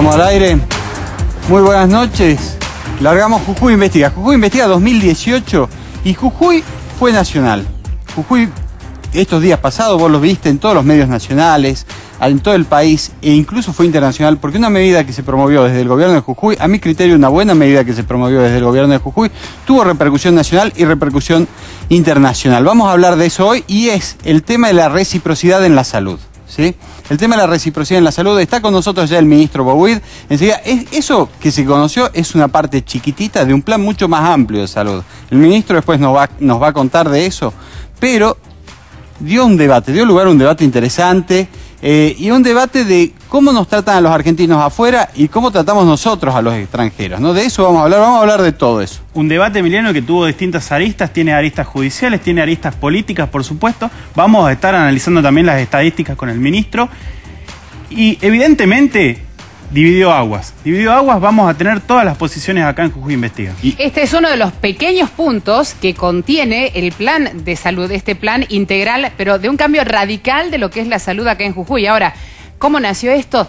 Estamos al aire. Muy buenas noches. Largamos Jujuy Investiga. Jujuy Investiga 2018 y Jujuy fue nacional. Jujuy, estos días pasados, vos los viste en todos los medios nacionales, en todo el país e incluso fue internacional, porque una medida que se promovió desde el gobierno de Jujuy, a mi criterio una buena medida que se promovió desde el gobierno de Jujuy, tuvo repercusión nacional y repercusión internacional. Vamos a hablar de eso hoy y es el tema de la reciprocidad en la salud. ¿sí? el tema de la reciprocidad en la salud. Está con nosotros ya el ministro Bobuid. Enseguida, es, eso que se conoció es una parte chiquitita de un plan mucho más amplio de salud. El ministro después nos va, nos va a contar de eso, pero dio un debate, dio lugar a un debate interesante eh, y un debate de cómo nos tratan a los argentinos afuera y cómo tratamos nosotros a los extranjeros. ¿no? De eso vamos a hablar, vamos a hablar de todo eso. Un debate, Emiliano, que tuvo distintas aristas, tiene aristas judiciales, tiene aristas políticas, por supuesto. Vamos a estar analizando también las estadísticas con el ministro. Y evidentemente dividió aguas. Dividió aguas, vamos a tener todas las posiciones acá en Jujuy Investiga. Este es uno de los pequeños puntos que contiene el plan de salud, este plan integral, pero de un cambio radical de lo que es la salud acá en Jujuy. Ahora, ¿Cómo nació esto?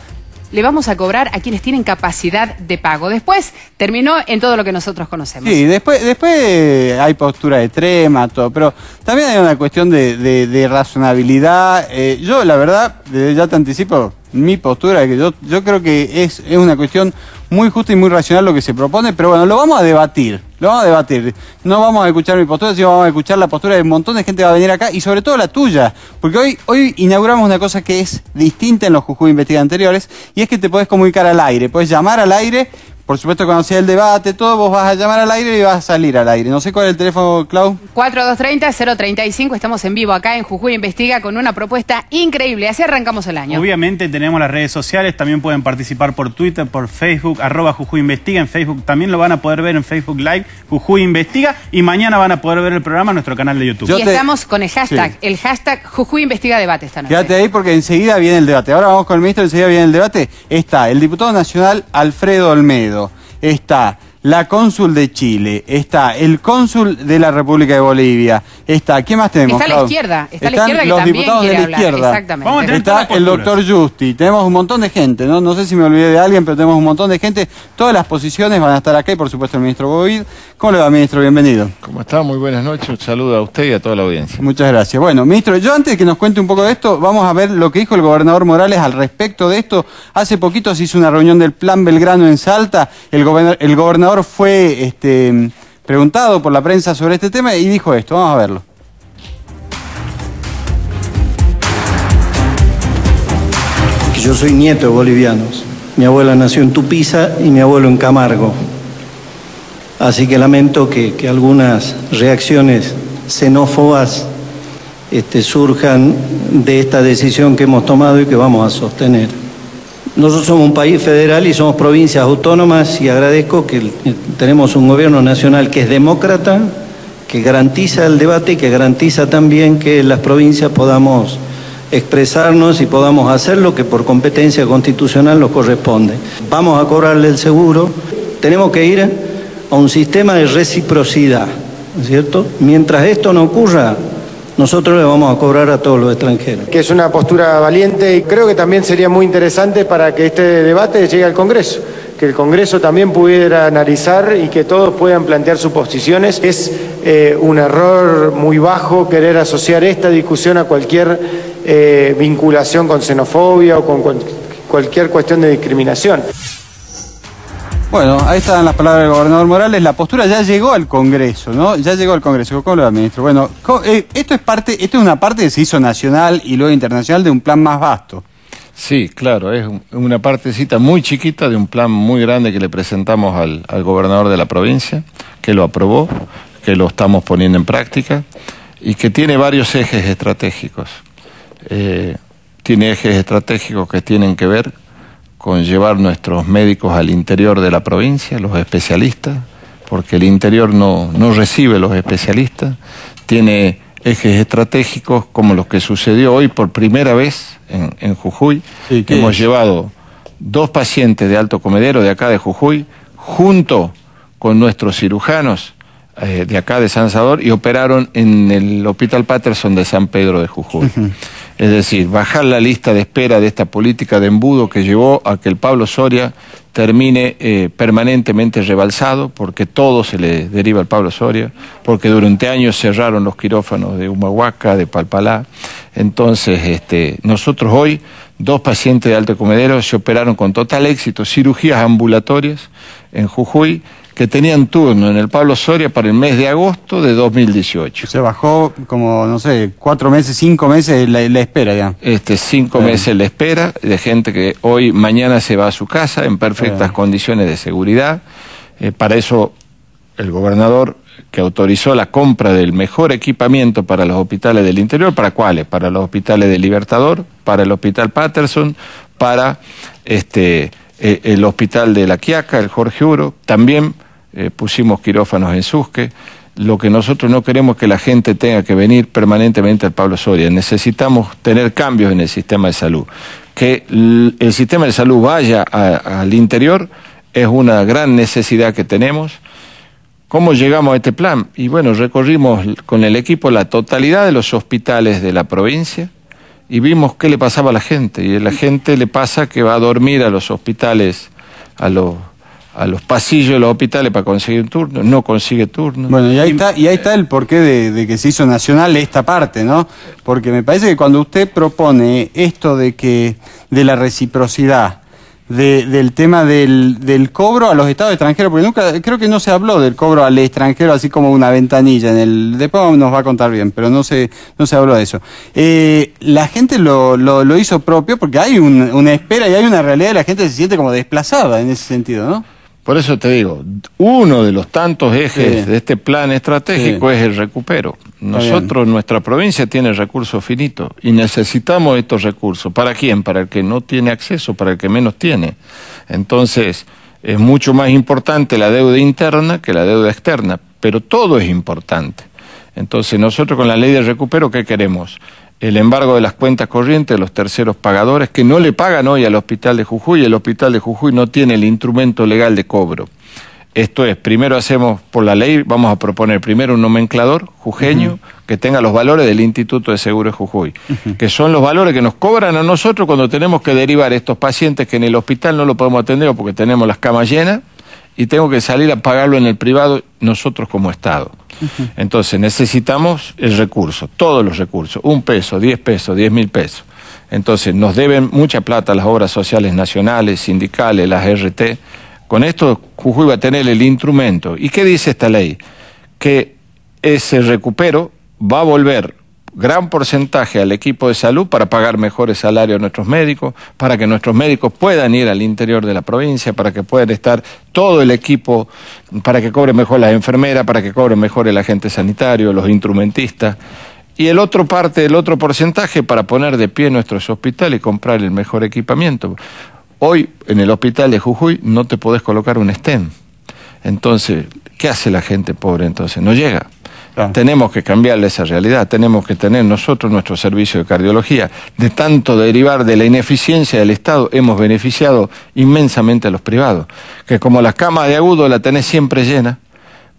le vamos a cobrar a quienes tienen capacidad de pago. Después terminó en todo lo que nosotros conocemos. Sí, después, después eh, hay postura de trema, todo, pero también hay una cuestión de, razonabilidad. Eh, yo, la verdad, ya te anticipo, mi postura, que yo, creo que es, una cuestión muy justa y muy racional lo que se propone, pero bueno, lo vamos a debatir, lo vamos a debatir. No vamos a escuchar mi postura, sino vamos a escuchar la postura de un montón de gente que va a venir acá y sobre todo la tuya, porque hoy, hoy inauguramos una cosa que es distinta en los Jujuy Investiga anteriores y es que te podés comunicar al aire, podés llamar al aire por supuesto, conocía el debate, todo, vos vas a llamar al aire y vas a salir al aire. No sé cuál es el teléfono, Clau. 4230-035, estamos en vivo acá en Jujuy Investiga con una propuesta increíble. Así arrancamos el año. Obviamente tenemos las redes sociales, también pueden participar por Twitter, por Facebook, arroba Jujuy Investiga en Facebook. También lo van a poder ver en Facebook Live, Jujuy Investiga. Y mañana van a poder ver el programa en nuestro canal de YouTube. y estamos con el hashtag, el hashtag Jujuy Investiga Debate esta noche. Quédate ahí porque enseguida viene el debate. Ahora vamos con el ministro, enseguida viene el debate. Está el diputado nacional Alfredo Olmedo está la cónsul de Chile, está el cónsul de la República de Bolivia, está, ¿qué más tenemos? Está a la izquierda, está Están la izquierda los diputados de la izquierda. Exactamente. está el doctor Justi, tenemos un montón de gente, ¿no? no sé si me olvidé de alguien, pero tenemos un montón de gente, todas las posiciones van a estar acá y por supuesto el ministro Bovid. ¿Cómo le va, ministro? Bienvenido. ¿Cómo está? Muy buenas noches, un saludo a usted y a toda la audiencia. Muchas gracias. Bueno, ministro, yo antes de que nos cuente un poco de esto, vamos a ver lo que dijo el gobernador Morales al respecto de esto. Hace poquito se hizo una reunión del Plan Belgrano en Salta, el, el gobernador fue este, preguntado por la prensa sobre este tema y dijo esto. Vamos a verlo. Yo soy nieto de bolivianos. Mi abuela nació en Tupiza y mi abuelo en Camargo. Así que lamento que, algunas reacciones xenófobas este, surjan de esta decisión que hemos tomado y que vamos a sostener. Nosotros somos un país federal y somos provincias autónomas y agradezco que tenemos un gobierno nacional que es demócrata, que garantiza el debate y que garantiza también que las provincias podamos expresarnos y podamos hacer lo que por competencia constitucional nos corresponde. Vamos a cobrarle el seguro, tenemos que ir a un sistema de reciprocidad, ¿cierto? Mientras esto no ocurra, nosotros le vamos a cobrar a todos los extranjeros. Que es una postura valiente y creo que también sería muy interesante para que este debate llegue al Congreso que el Congreso también pudiera analizar y que todos puedan plantear sus posiciones. Es eh, un error muy bajo querer asociar esta discusión a cualquier eh, vinculación con xenofobia o con cualquier cuestión de discriminación. Bueno, ahí están las palabras del gobernador Morales. La postura ya llegó al Congreso, ¿no? Ya llegó al Congreso. ¿Cómo lo da, ministro? Bueno, eh, esto es parte, esto es una parte que se hizo nacional y luego internacional de un plan más vasto. Sí, claro, es una partecita muy chiquita de un plan muy grande que le presentamos al, gobernador de la provincia, que lo aprobó, que lo estamos poniendo en práctica y que tiene varios ejes estratégicos. Eh, tiene ejes estratégicos que tienen que ver con llevar nuestros médicos al interior de la provincia, los especialistas, porque el interior no, recibe los especialistas, tiene ejes estratégicos como los que sucedió hoy por primera vez en, Jujuy. que Hemos llevado dos pacientes de Alto Comedero, de acá de Jujuy, junto con nuestros cirujanos eh, de acá de San Salvador y operaron en el Hospital Patterson de San Pedro de Jujuy. Es decir, bajar la lista de espera de esta política de embudo que llevó a que el Pablo Soria termine eh, permanentemente rebalsado, porque todo se le deriva al Pablo Soria, porque durante años cerraron los quirófanos de Humahuaca, de Palpalá. Entonces, este, nosotros hoy, dos pacientes de alto comedero se operaron con total éxito, cirugías ambulatorias en Jujuy, que tenían turno en el Pablo Soria para el mes de agosto de 2018. Se bajó como, no sé, cuatro meses, cinco meses la, espera ya. Este, cinco meses la espera de gente que hoy, mañana se va a su casa en perfectas condiciones de seguridad. Eh, para eso el gobernador que autorizó la compra del mejor equipamiento para los hospitales del interior, ¿para cuáles? Para los hospitales de Libertador, para el Hospital Patterson, para este eh, el hospital de La Quiaca, el Jorge Uro, también eh, pusimos quirófanos en Susque. Lo que nosotros no queremos es que la gente tenga que venir permanentemente al Pablo Soria. Necesitamos tener cambios en el sistema de salud. Que el sistema de salud vaya al interior es una gran necesidad que tenemos. ¿Cómo llegamos a este plan? Y bueno, recorrimos con el equipo la totalidad de los hospitales de la provincia, y vimos qué le pasaba a la gente. Y a la gente le pasa que va a dormir a los hospitales, a los a los pasillos de los hospitales para conseguir un turno, no consigue turno. Bueno, y ahí está, y ahí está el porqué de, de, que se hizo nacional esta parte, ¿no? Porque me parece que cuando usted propone esto de que, de la reciprocidad, de, del tema del, del, cobro a los estados extranjeros, porque nunca, creo que no se habló del cobro al extranjero, así como una ventanilla. En el, después nos va a contar bien, pero no se, no se habló de eso. Eh, la gente lo, lo, lo, hizo propio porque hay un, una espera y hay una realidad y la gente se siente como desplazada en ese sentido, ¿no? Por eso te digo, uno de los tantos ejes de este plan estratégico es el recupero. Nosotros, nuestra provincia tiene recursos finitos y necesitamos estos recursos. ¿Para quién? Para el que no tiene acceso, para el que menos tiene. Entonces, es mucho más importante la deuda interna que la deuda externa, pero todo es importante. Entonces, nosotros con la ley de recupero, ¿qué queremos? el embargo de las cuentas corrientes de los terceros pagadores que no le pagan hoy al Hospital de Jujuy el Hospital de Jujuy no tiene el instrumento legal de cobro. Esto es, primero hacemos por la ley, vamos a proponer primero un nomenclador jujeño que tenga los valores del Instituto de Seguro de Jujuy, que son los valores que nos cobran a nosotros cuando tenemos que derivar estos pacientes que en el hospital no lo podemos atender porque tenemos las camas llenas y tengo que salir a pagarlo en el privado nosotros como Estado. Entonces necesitamos el recurso, todos los recursos, un peso, diez pesos, diez mil pesos. Entonces nos deben mucha plata las obras sociales nacionales, sindicales, las RT. Con esto Jujuy va a tener el instrumento. ¿Y qué dice esta ley? Que ese recupero va a volver gran porcentaje al equipo de salud para pagar mejores salarios a nuestros médicos, para que nuestros médicos puedan ir al interior de la provincia, para que puedan estar todo el equipo, para que cobre mejor las enfermeras, para que cobre mejor el agente sanitario, los instrumentistas. Y el otro parte, el otro porcentaje para poner de pie nuestros hospitales y comprar el mejor equipamiento. Hoy en el hospital de Jujuy no te podés colocar un stem. Entonces, ¿qué hace la gente pobre entonces? No llega. Ah. Tenemos que cambiarle esa realidad, tenemos que tener nosotros nuestro servicio de cardiología. De tanto derivar de la ineficiencia del Estado, hemos beneficiado inmensamente a los privados, que como las camas de agudo la tenés siempre llena,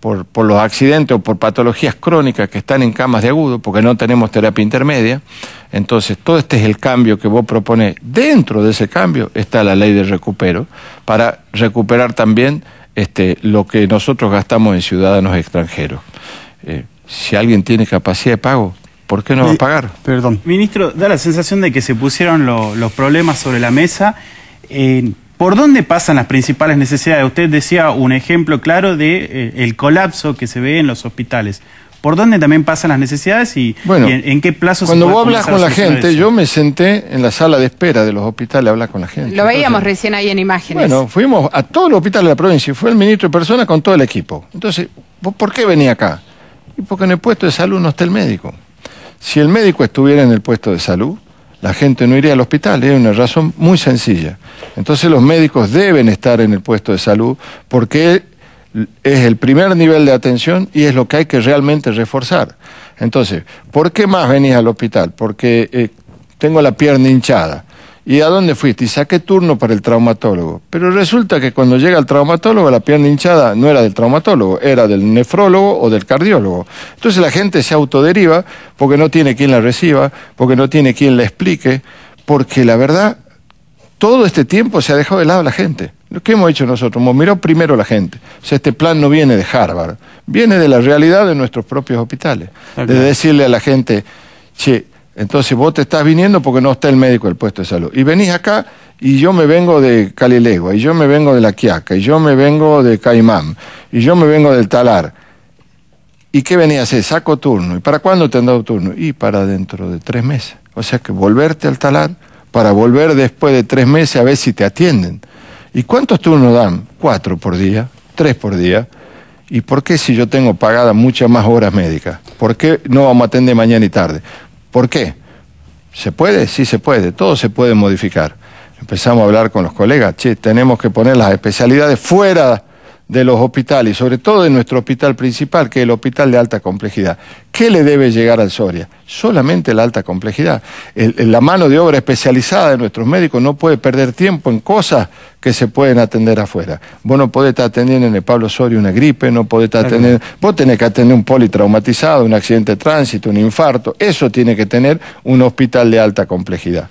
por, los accidentes o por patologías crónicas que están en camas de agudo, porque no tenemos terapia intermedia. Entonces, todo este es el cambio que vos propones. Dentro de ese cambio está la ley de recupero, para recuperar también este, lo que nosotros gastamos en ciudadanos extranjeros. Eh, si alguien tiene capacidad de pago, ¿por qué no va a eh, pagar? Perdón. Ministro, da la sensación de que se pusieron los problemas sobre la mesa. Eh, ¿Por dónde pasan las principales necesidades? Usted decía un ejemplo claro de el colapso que se ve en los hospitales. ¿Por dónde también pasan las necesidades y, en, qué plazo cuando se Cuando vos hablas con la gente, yo me senté en la sala de espera de los hospitales a hablar con la gente. Lo veíamos recién ahí en imágenes. Bueno, fuimos a todos los hospitales de la provincia y fue el ministro de Persona con todo el equipo. Entonces, ¿por qué venía acá? Y porque en el puesto de salud no está el médico. Si el médico estuviera en el puesto de salud, la gente no iría al hospital, es una razón muy sencilla. Entonces los médicos deben estar en el puesto de salud porque es el primer nivel de atención y es lo que hay que realmente reforzar. Entonces, ¿por qué más venís al hospital? Porque eh, tengo la pierna hinchada. ¿Y a dónde fuiste? Y saqué turno para el traumatólogo. Pero resulta que cuando llega el traumatólogo, la pierna hinchada no era del traumatólogo, era del nefrólogo o del cardiólogo. Entonces la gente se autoderiva porque no tiene quien la reciba, porque no tiene quien la explique, porque la verdad, todo este tiempo se ha dejado de lado la gente. ¿Qué hemos hecho nosotros? Hemos mirado primero a la gente. O sea, este plan no viene de Harvard, viene de la realidad de nuestros propios hospitales. De decirle a la gente, che, entonces vos te estás viniendo porque no está el médico del puesto de salud. Y venís acá y yo me vengo de Calilegua, y yo me vengo de La Quiaca, y yo me vengo de Caimán, y yo me vengo del Talar. ¿Y qué venís a hacer? Saco turno. ¿Y para cuándo te han dado turno? Y para dentro de tres meses. O sea que volverte al Talar para volver después de tres meses a ver si te atienden. ¿Y cuántos turnos dan? Cuatro por día, tres por día. ¿Y por qué si yo tengo pagada muchas más horas médicas? ¿Por qué no vamos a atender mañana y tarde? ¿Por qué? ¿Se puede? Sí se puede, todo se puede modificar. Empezamos a hablar con los colegas, tenemos que poner las especialidades fuera de los hospitales, sobre todo de nuestro hospital principal, que es el hospital de alta complejidad. ¿Qué le debe llegar al Soria? Solamente la alta complejidad. la mano de obra especializada de nuestros médicos no puede perder tiempo en cosas que se pueden atender afuera. Vos no podés estar atendiendo en el Pablo Soria una gripe, no podés estar atendiendo... Vos tenés que atender un politraumatizado, un accidente de tránsito, un infarto. Eso tiene que tener un hospital de alta complejidad.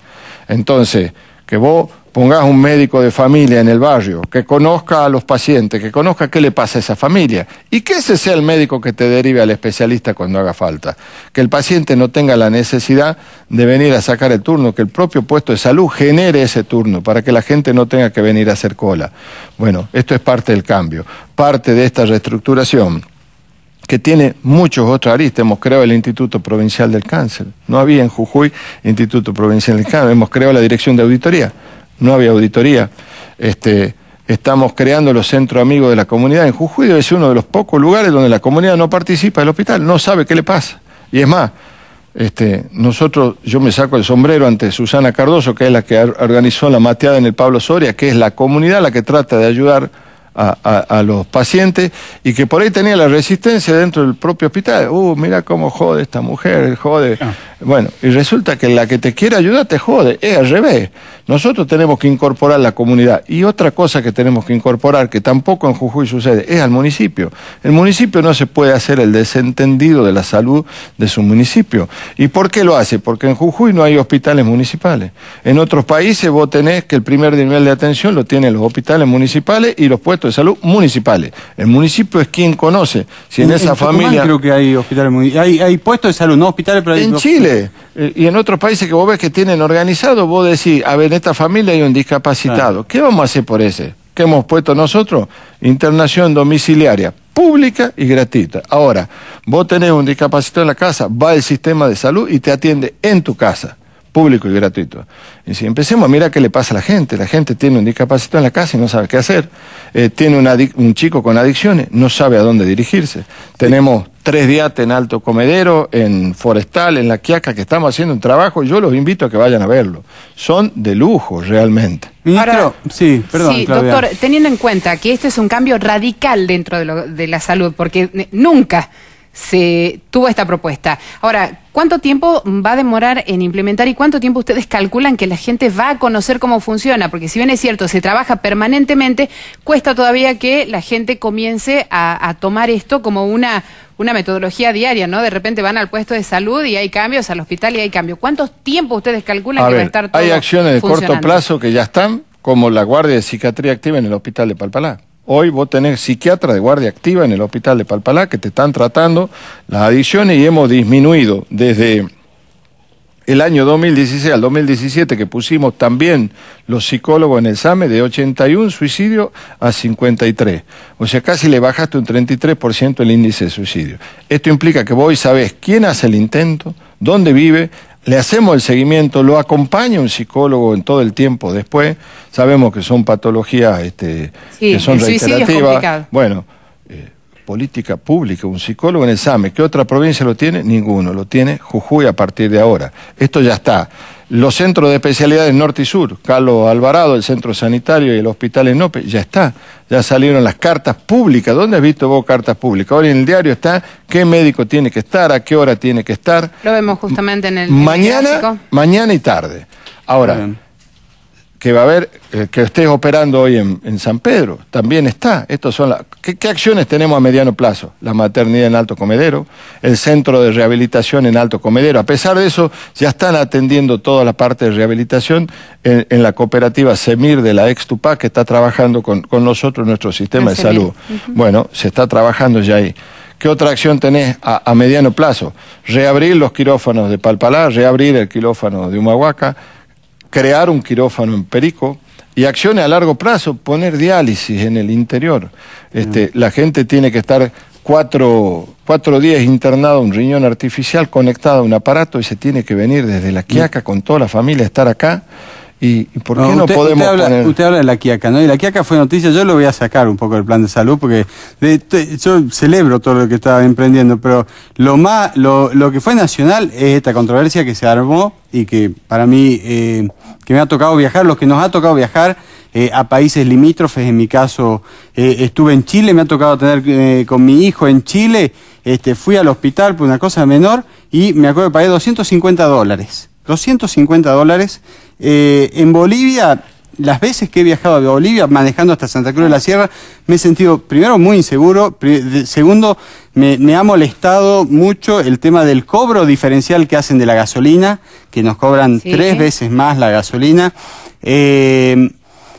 Entonces que vos pongas un médico de familia en el barrio, que conozca a los pacientes, que conozca qué le pasa a esa familia y que ese sea el médico que te derive al especialista cuando haga falta. Que el paciente no tenga la necesidad de venir a sacar el turno, que el propio puesto de salud genere ese turno para que la gente no tenga que venir a hacer cola. Bueno, esto es parte del cambio, parte de esta reestructuración que tiene muchos otros aristas. Hemos creado el Instituto Provincial del Cáncer. No había en Jujuy Instituto Provincial del Cáncer. Hemos creado la Dirección de Auditoría. No había auditoría. Este, estamos creando los centros amigos de la comunidad. En Jujuy es uno de los pocos lugares donde la comunidad no participa del hospital, no sabe qué le pasa. Y es más, este, nosotros, yo me saco el sombrero ante Susana Cardoso, que es la que organizó la mateada en el Pablo Soria, que es la comunidad la que trata de ayudar a, los pacientes y que por ahí tenía la resistencia dentro del propio hospital. Uh, mira cómo jode esta mujer, jode ah. Bueno, y resulta que la que te quiere ayudar te jode, es al revés. Nosotros tenemos que incorporar la comunidad. Y otra cosa que tenemos que incorporar, que tampoco en Jujuy sucede, es al municipio. El municipio no se puede hacer el desentendido de la salud de su municipio. ¿Y por qué lo hace? Porque en Jujuy no hay hospitales municipales. En otros países vos tenés que el primer nivel de atención lo tienen los hospitales municipales y los puestos de salud municipales. El municipio es quien conoce. Si en, esa familia. creo que hay hospitales municipales. Hay, hay puestos de salud, no hospitales, pero hay. En Chile eh, y en otros países que vos ves que tienen organizado, vos decís, a ver, en esta familia hay un discapacitado. ¿Qué vamos a hacer por ese? ¿Qué hemos puesto nosotros? Internación domiciliaria, pública y gratuita. Ahora, vos tenés un discapacitado en la casa, va el sistema de salud y te atiende en tu casa público y gratuito. Y si empecemos mira qué le pasa a la gente, la gente tiene un discapacitado en la casa y no sabe qué hacer, eh, tiene un, chico con adicciones, no sabe a dónde dirigirse. Tenemos tres días en Alto Comedero, en Forestal, en La Quiaca, que estamos haciendo un trabajo, yo los invito a que vayan a verlo. Son de lujo, realmente. Ministro, sí, perdón. doctor, teniendo en cuenta que este es un cambio radical dentro de, la salud, porque nunca se tuvo esta propuesta. Ahora, ¿cuánto tiempo va a demorar en implementar y cuánto tiempo ustedes calculan que la gente va a conocer cómo funciona? Porque si bien es cierto, se trabaja permanentemente, cuesta todavía que la gente comience a tomar esto como una una metodología diaria, ¿no? De repente van al puesto de salud y hay cambios, al hospital y hay cambios. ¿Cuántos tiempos ustedes calculan que va a estar todo Hay acciones de corto plazo que ya están, como la guardia de psiquiatría activa en el hospital de Palpalá. Hoy vos tenés psiquiatra de guardia activa en el hospital de Palpalá que te están tratando las adicciones y hemos disminuido desde el año 2016 al 2017, que pusimos también los psicólogos en el examen, de 81 suicidios a 53. O sea, casi le bajaste un 33% el índice de suicidio. Esto implica que vos sabés quién hace el intento, dónde vive, le hacemos el seguimiento, lo acompaña un psicólogo en todo el tiempo después. Sabemos que son patologías este, que son reiterativas. bueno política pública, un psicólogo en el SAME. ¿Qué otra provincia lo tiene? Ninguno. Lo tiene Jujuy a partir de ahora. Esto ya está. Los centros de especialidades norte y sur, Carlos Alvarado, el centro sanitario y el hospital en Nope, ya está. Ya salieron las cartas públicas. ¿Dónde has visto vos cartas públicas? Ahora en el diario está qué médico tiene que estar, a qué hora tiene que estar. Lo vemos justamente en el. Mañana, mañana y tarde. Ahora, que va a haber, eh, que estés operando hoy en, San Pedro, también está. Estos son las ¿qué, acciones tenemos a mediano plazo? La maternidad en Alto Comedero, el centro de rehabilitación en Alto Comedero. A pesar de eso, ya están atendiendo toda la parte de rehabilitación en, la cooperativa Semir de la ex que está trabajando con, con nosotros nuestro sistema de salud. Bueno, se está trabajando ya ahí. ¿Qué otra acción tenés a, a, mediano plazo? Reabrir los quirófanos de Palpalá, reabrir el quirófano de Humahuaca, crear un quirófano en Perico y acciones a largo plazo, poner diálisis en el interior. Este, La gente tiene que estar cuatro, cuatro días internado un riñón artificial conectado a un aparato y se tiene que venir desde la Quiaca con toda la familia, a estar acá. ¿Y, por qué no, podemos habla, usted habla de la Quiaca, ¿no? Y la Quiaca fue noticia, yo lo voy a sacar un poco del plan de salud porque yo celebro todo lo que estaba emprendiendo, pero lo, más, lo, que fue nacional es esta controversia que se armó y que para mí... Eh, que me ha tocado viajar, los que nos ha tocado viajar eh, a países limítrofes, en mi caso eh, estuve en Chile, me ha tocado tener eh, con mi hijo en Chile, este, fui al hospital por una cosa menor y me acuerdo que pagué 250 dólares. 250 dólares. en Bolivia, las veces que he viajado a Bolivia manejando hasta Santa Cruz de la Sierra, me he sentido primero muy inseguro, segundo, me, ha molestado mucho el tema del cobro diferencial que hacen de la gasolina, que nos cobran tres veces más la gasolina. Eh,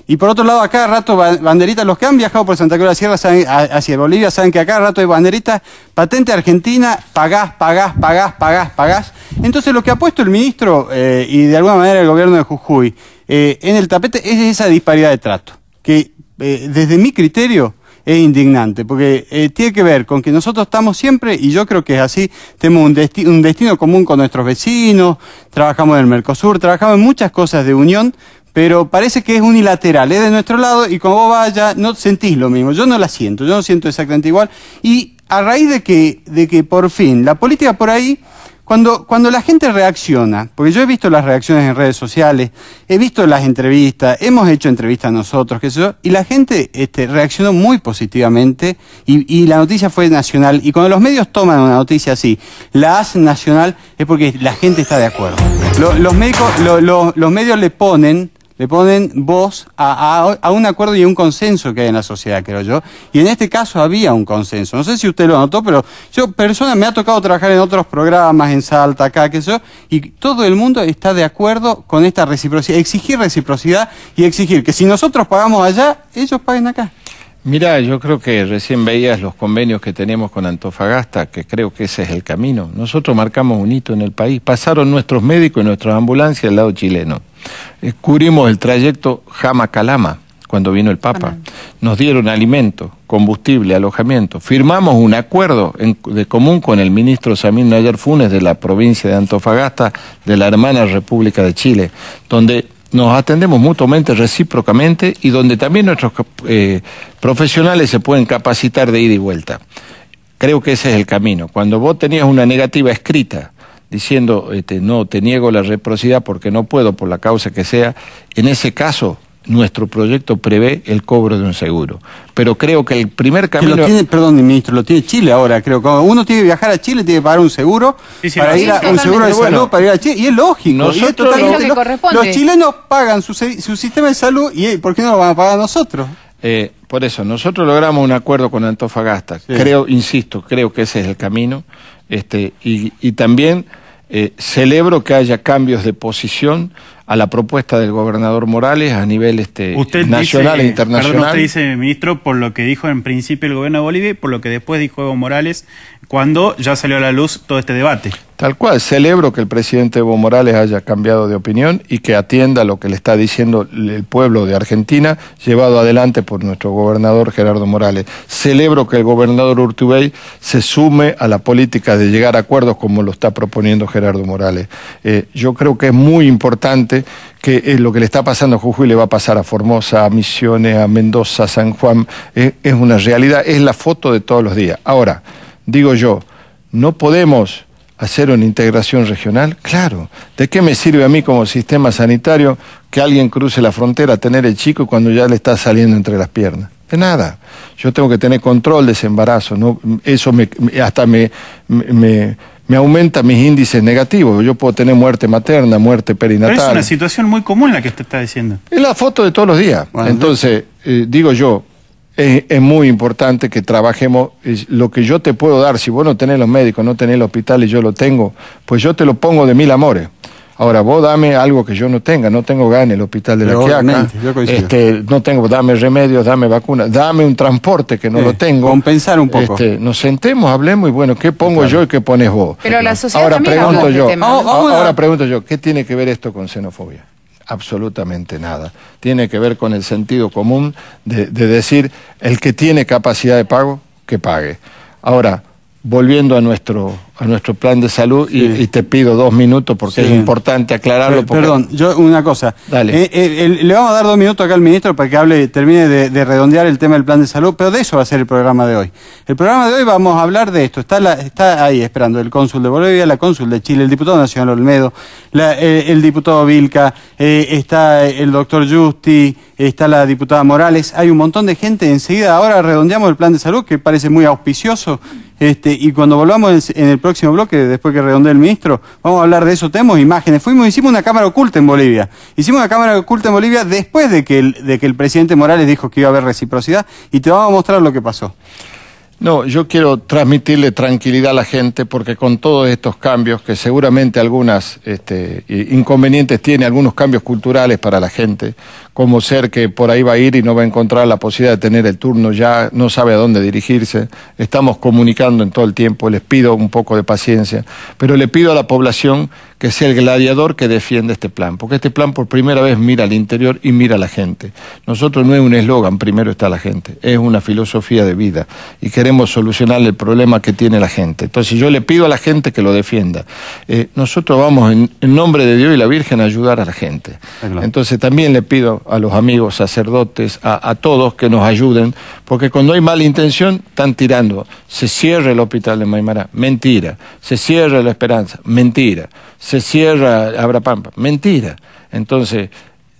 y por otro lado, acá cada rato banderitas, los que han viajado por Santa Cruz de la Sierra hacia Bolivia saben que acá cada rato hay banderitas, patente argentina, pagás, pagás, pagás, pagás, pagás. Entonces lo que ha puesto el ministro eh, y de alguna manera el gobierno de Jujuy eh, en el tapete es esa disparidad de trato, que desde mi criterio es indignante, porque eh, tiene que ver con que nosotros estamos siempre, y yo creo que es así, tenemos un, un destino común con nuestros vecinos, trabajamos en el Mercosur, trabajamos en muchas cosas de unión, pero parece que es unilateral, es de nuestro lado y como vos no sentís lo mismo, yo no la siento, yo no siento exactamente igual y a raíz de que, de que por fin la política por ahí cuando, cuando la gente reacciona, porque yo he visto las reacciones en redes sociales, he visto las entrevistas, hemos hecho entrevistas nosotros, qué sé y la gente este, reaccionó muy positivamente y, la noticia fue nacional. Y cuando los medios toman una noticia así, la hacen nacional, es porque la gente está de acuerdo. los, médicos, los medios le ponen le ponen voz a, un acuerdo y un consenso que hay en la sociedad, creo yo. Y en este caso había un consenso. No sé si usted lo notó, pero yo, persona, me ha tocado trabajar en otros programas, en Salta, acá, qué sé yo, y todo el mundo está de acuerdo con esta reciprocidad, exigir reciprocidad y exigir que si nosotros pagamos allá, ellos paguen acá. Mira, yo creo que recién veías los convenios que tenemos con Antofagasta, que creo que ese es el camino. Nosotros marcamos un hito en el país. Pasaron nuestros médicos y nuestras ambulancias al lado chileno. Eh, cubrimos el trayecto Jama-Calama cuando vino el Papa. Nos dieron alimento, combustible, alojamiento. Firmamos un acuerdo de común con el ministro Samir Nayar Funes de la provincia de Antofagasta, de la hermana República de Chile, donde nos atendemos mutuamente, recíprocamente, y donde también nuestros eh, profesionales se pueden capacitar de ida y vuelta. Creo que ese es el camino. Cuando vos tenías una negativa escrita, diciendo, este, no, te niego la reciprocidad porque no puedo, por la causa que sea, en ese caso nuestro proyecto prevé el cobro de un seguro. Pero creo que el primer camino... perdón, ministro, lo tiene Chile ahora, creo. que uno tiene que viajar a Chile, tiene que pagar un seguro, para ir a, un seguro de salud, para ir a Chile. Y es lógico. los chilenos pagan su, sistema de salud y eh, ¿por qué no lo van a pagar nosotros? Eh, por eso, nosotros logramos un acuerdo con Antofagasta. Creo, insisto, creo que ese es el camino. Este, y también eh, celebro que haya cambios de posición a la propuesta del gobernador Morales a nivel este, nacional e internacional. usted dice, ministro, por lo que dijo en principio el gobierno de Bolivia y por lo que después dijo Evo Morales cuando ya salió a la luz todo este debate. Tal cual, celebro que el presidente Evo Morales haya cambiado de opinión y que atienda lo que le está diciendo el pueblo de Argentina, llevado adelante por nuestro gobernador Gerardo Morales. Celebro que el gobernador Urtubey se sume a la política de llegar a acuerdos como lo está proponiendo Gerardo Morales. Eh, yo creo que es muy importante que eh, lo que le está pasando a Jujuy le va a pasar a Formosa, a Misiones, a Mendoza, a San Juan. Eh, es una realidad, es la foto de todos los días. Ahora, digo yo, no podemos hacer una integración regional? Claro. ¿De qué me sirve a mí como sistema sanitario que alguien cruce la frontera, a tener el chico cuando ya le está saliendo entre las piernas? De nada. Yo tengo que tener control de ese embarazo. ¿no? Eso me, hasta me, me, aumenta mis índices negativos. Yo puedo tener muerte materna, muerte perinatal. Pero es una situación muy común la que usted está diciendo. Es la foto de todos los días. Entonces, eh, digo yo, es, muy importante que trabajemos. lo que yo te puedo dar, si vos no tenés los médicos, no tenés el hospital y yo lo tengo, pues yo te lo pongo de mil amores. Ahora, vos dame algo que yo no tenga, no tengo ganas, el hospital de la Quiaca, este, no tengo, dame remedios, dame vacunas, dame un transporte que no lo tengo. Compensar un poco. Este, nos sentemos, hablemos y bueno, ¿qué pongo yo y qué pones vos? Pero la sociedad este ahora pregunto yo, ahora pregunto yo, ¿qué tiene que ver esto con xenofobia? absolutamente nada. Tiene que ver con el sentido común de, decir, el que tiene capacidad de pago, que pague. Ahora, volviendo a nuestro a nuestro plan de salud y, te pido dos minutos porque es importante aclararlo. Eh, perdón, yo una cosa. Dale. Eh, eh, le vamos a dar dos minutos acá al ministro para que hable, termine de, redondear el tema del plan de salud, pero de eso va a ser el programa de hoy. El programa de hoy vamos a hablar de esto. Está, ahí esperando el cónsul de Bolivia, la cónsul de Chile, el diputado nacional Olmedo, el diputado Vilca, está el doctor Justi, está la diputada Morales. Hay un montón de gente. Enseguida ahora redondeamos el plan de salud que parece muy auspicioso. Este, y cuando volvamos en el próximo próximo bloque, después que redonde el ministro, vamos a hablar de eso. temas, imágenes. Fuimos, hicimos una cámara oculta en Bolivia. Hicimos una cámara oculta en Bolivia después de que de que el presidente Morales dijo que iba a haber reciprocidad y te vamos a mostrar lo que pasó. No, yo quiero transmitirle tranquilidad a la gente porque con todos estos cambios, que seguramente algunas este, inconvenientes tiene, algunos cambios culturales para la gente, como ser que por ahí va a ir y no va a encontrar la posibilidad de tener el turno ya, no sabe a dónde dirigirse, estamos comunicando en todo el tiempo, les pido un poco de paciencia, pero le pido a la población que sea el gladiador que defiende este plan, porque este plan por primera vez mira al interior y mira a la gente. Nosotros no es un eslogan, primero está la gente, es una filosofía de vida y queremos solucionar el problema que tiene la gente. Entonces yo le pido a la gente que lo defienda. Eh, nosotros vamos en, nombre de Dios y la Virgen a ayudar a la gente. Entonces también le pido a los amigos sacerdotes, a, todos que nos ayuden, porque cuando hay mala intención están tirando. Se cierra el hospital de Maimará, mentira. Se cierra la esperanza, mentira se cierra Pampa Mentira. Entonces,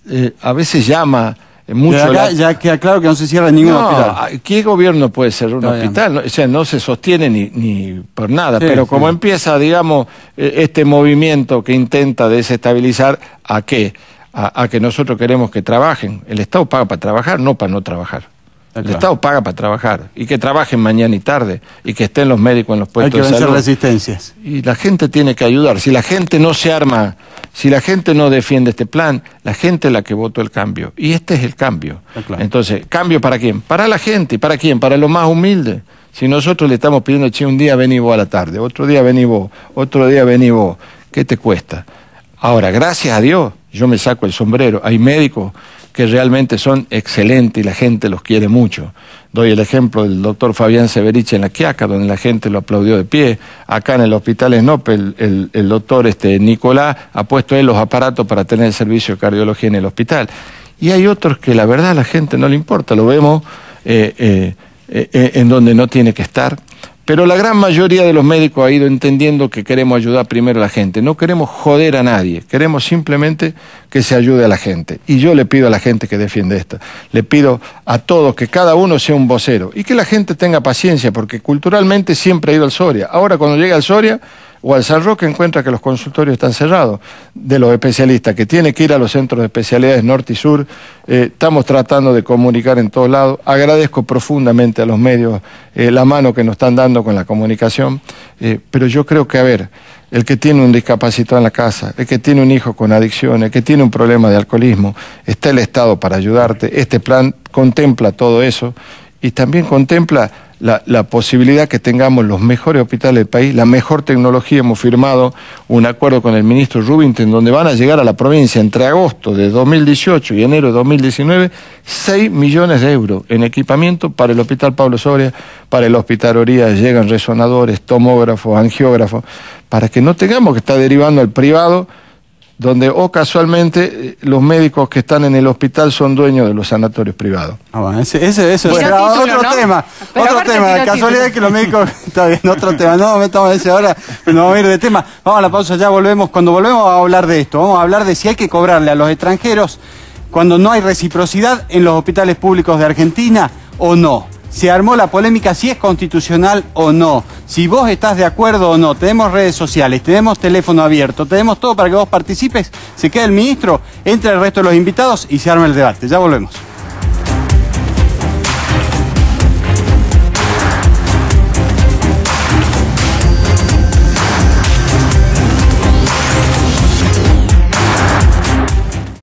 eh, a veces llama eh, mucho... Ya queda claro que no se cierra ningún hospital. Ah, ¿Qué gobierno puede cerrar un hospital? o sea, no se sostiene ni, ni por nada. pero como empieza, digamos, eh, este movimiento que intenta desestabilizar, ¿a qué? a que nosotros queremos que trabajen. El Estado paga para trabajar, no para no trabajar. El Estado paga para trabajar y que trabajen mañana y tarde y que estén los médicos en los puestos Hay que vencer resistencias. Y la gente tiene que ayudar. Si la gente no se arma, si la gente no defiende este plan, la gente es la que votó el cambio. Y este es el cambio. Ah, Entonces, ¿cambio para quién? Para la gente. ¿Para quién? Para los más humildes. Si nosotros le estamos pidiendo, che, un día vení vos a la tarde, otro día vení vos, otro día vení vos, ¿qué te cuesta? Ahora, gracias a Dios, yo me saco el sombrero. Hay médicos que realmente son excelentes y la gente los quiere mucho. Doy el ejemplo del doctor Fabián Severich en La Quiaca, donde la gente lo aplaudió de pie. Acá en el hospital Snope, el, el, doctor este, Nicolás ha puesto él los aparatos para tener el servicio de cardiología en el hospital. Y hay otros que la verdad a la gente no le importa, lo vemos eh, eh, eh, en donde no tiene que estar, pero la gran mayoría de los médicos ha ido entendiendo que queremos ayudar primero a la gente. No queremos joder a nadie, queremos simplemente que se ayude a la gente. Y yo le pido a la gente que defiende esto. Le pido a todos que cada uno sea un vocero y que la gente tenga paciencia, porque culturalmente siempre ha ido al Soria. Ahora cuando llega al Soria o al San Roque encuentra que los consultorios están cerrados de los especialistas, que tiene que ir a los centros de especialidades norte y sur. Eh, estamos tratando de comunicar en todos lados. Agradezco profundamente a los medios eh, la mano que nos están dando con la comunicación, eh, pero yo creo que, a ver, el que tiene un discapacitado en la casa, el que tiene un hijo con adicciones, el que tiene un problema de alcoholismo, está el Estado para ayudarte. Este plan contempla todo eso y también contempla la, posibilidad que tengamos los mejores hospitales del país, la mejor tecnología. Hemos firmado un acuerdo con el ministro Rubinstein donde van a llegar a la provincia entre agosto de 2018 y enero de 2019 6 millones de euros en equipamiento para el Hospital Pablo Soria, para el Hospital Orías, llegan resonadores, tomógrafos, angiógrafos, para que no tengamos que estar derivando al privado donde o oh, casualmente eh, los médicos que están en el hospital son dueños de los sanatorios privados. Ah, bueno, ese, ese, otro tema, otro tema, casualidad que los médicos, está bien, otro tema, no metamos ese ahora, pero nos vamos a ir de tema, vamos a la pausa, ya volvemos, cuando volvemos a hablar de esto, vamos a hablar de si hay que cobrarle a los extranjeros cuando no hay reciprocidad en los hospitales públicos de Argentina o no se armó la polémica si es constitucional o no, si vos estás de acuerdo o no, tenemos redes sociales, tenemos teléfono abierto, tenemos todo para que vos participes, se queda el ministro, entra el resto de los invitados y se arma el debate. Ya volvemos.